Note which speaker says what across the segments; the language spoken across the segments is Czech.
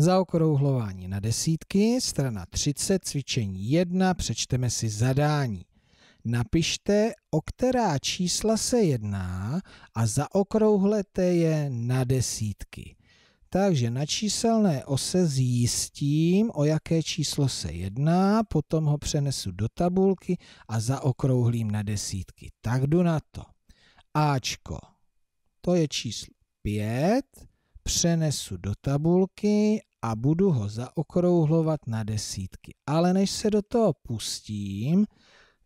Speaker 1: Zaokrouhlování na desítky, strana 30, cvičení 1, přečteme si zadání. Napište, o která čísla se jedná a zaokrouhlete je na desítky. Takže na číselné ose zjistím, o jaké číslo se jedná, potom ho přenesu do tabulky a zaokrouhlím na desítky. Tak jdu na to. Ačko, to je číslo 5, přenesu do tabulky a budu ho zaokrouhlovat na desítky. Ale než se do toho pustím,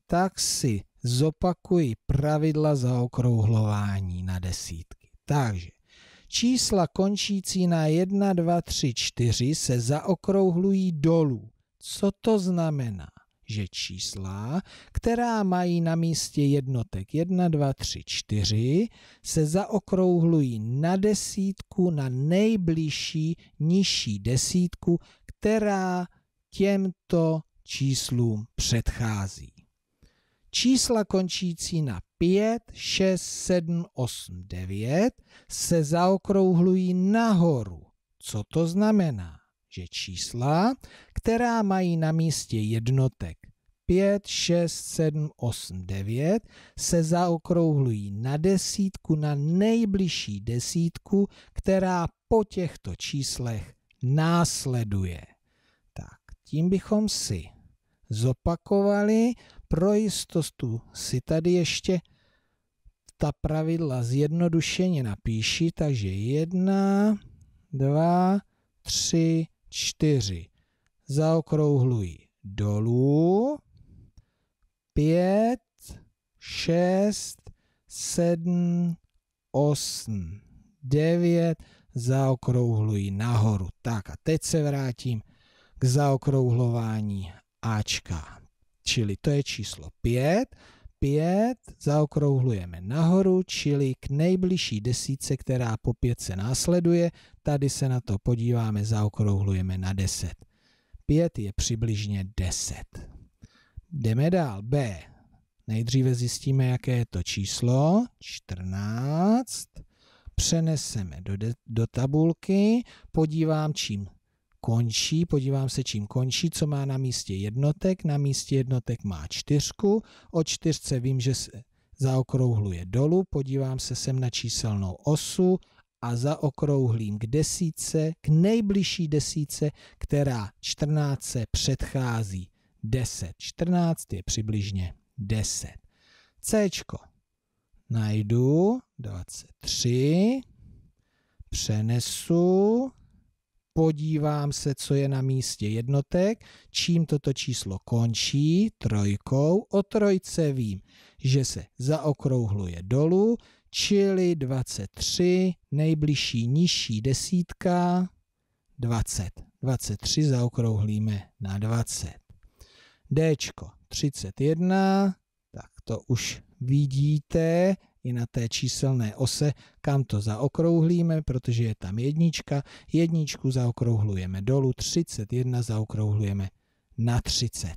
Speaker 1: tak si zopakuji pravidla zaokrouhlování na desítky. Takže čísla končící na 1, 2, 3, 4 se zaokrouhlují dolů. Co to znamená? že čísla, která mají na místě jednotek 1, 2, 3, 4, se zaokrouhlují na desítku, na nejbližší nižší desítku, která těmto číslům předchází. Čísla končící na 5, 6, 7, 8, 9 se zaokrouhlují nahoru. Co to znamená? že čísla, která mají na místě jednotek 5, 6, 7, 8, 9 se zaokrouhlují na desítku, na nejbližší desítku, která po těchto číslech následuje. Tak, tím bychom si zopakovali. Pro jistostu si tady ještě ta pravidla zjednodušeně napíši, takže 1, 2, 3, čtyři, zaokrouhluji dolů, pět, šest, sedm, osm, devět, zaokrouhluji nahoru. Tak a teď se vrátím k zaokrouhlování Ačka, čili to je číslo pět, 5 zaokrouhlujeme nahoru, čili k nejbližší desíce, která po 5 se následuje. Tady se na to podíváme, zaokrouhlujeme na 10. 5 je přibližně 10. Jdeme dál. B. Nejdříve zjistíme, jaké je to číslo. 14. Přeneseme do, do tabulky. Podívám, čím končí, podívám se, čím končí, co má na místě jednotek, na místě jednotek má čtyřku, o čtyřce vím, že se zaokrouhluje dolů, podívám se sem na číselnou osu a zaokrouhlím k desíce, k nejbližší desíce, která čtrnáctce předchází 10. 14 je přibližně 10. C. Najdu 23, přenesu podívám se, co je na místě jednotek, čím toto číslo končí, trojkou, o trojce vím, že se zaokrouhluje dolů, čili 23, nejbližší nižší desítka, 20. 23 zaokrouhlíme na 20. Dčko 31, tak to už vidíte, i na té číselné ose, kam to zaokrouhlíme, protože je tam jednička, jedničku zaokrouhlujeme dolů, 31 zaokrouhlujeme na 30.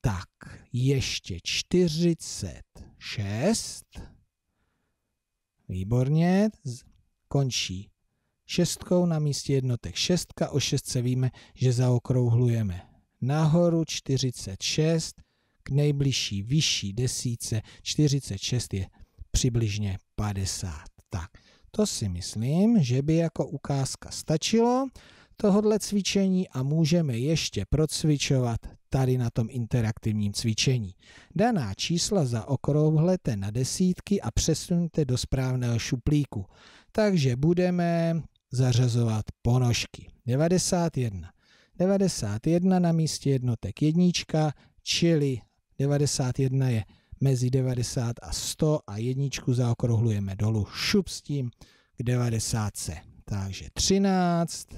Speaker 1: Tak, ještě 46. Výborně, končí šestkou na místě jednotek šestka. O šestce víme, že zaokrouhlujeme nahoru 46 k nejbližší vyšší desíce 46 je přibližně 50. Tak, to si myslím, že by jako ukázka stačilo tohodle cvičení a můžeme ještě procvičovat tady na tom interaktivním cvičení. Daná čísla zaokrouhlete na desítky a přesuňte do správného šuplíku. Takže budeme zařazovat ponožky. 91. 91 na místě jednotek jednička, čili 91 je mezi 90 a 100 a jedničku zaokrouhlujeme dolů, šup s tím k 90. Takže 13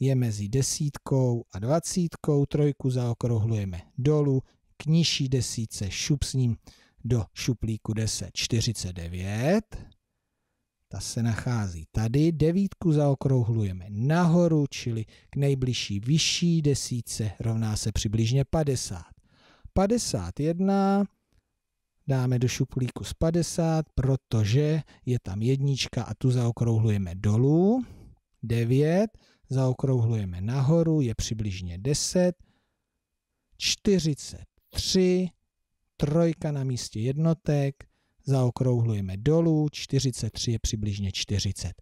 Speaker 1: je mezi desítkou a dvacítkou, trojku zaokrouhlujeme dolů, k nižší desíce, šup s ním do šuplíku 10, 49. Ta se nachází tady, devítku zaokrouhlujeme nahoru, čili k nejbližší vyšší desíce, rovná se přibližně 50. 51 dáme do šuplíku z 50, protože je tam jednička a tu zaokrouhlujeme dolů. 9 zaokrouhlujeme nahoru, je přibližně 10. 43, trojka na místě jednotek, zaokrouhlujeme dolů, 43 je přibližně 40.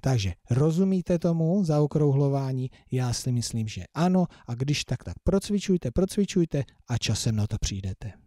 Speaker 1: Takže rozumíte tomu zaokrouhlování? Já si myslím, že ano a když tak, tak procvičujte, procvičujte a časem na to přijdete.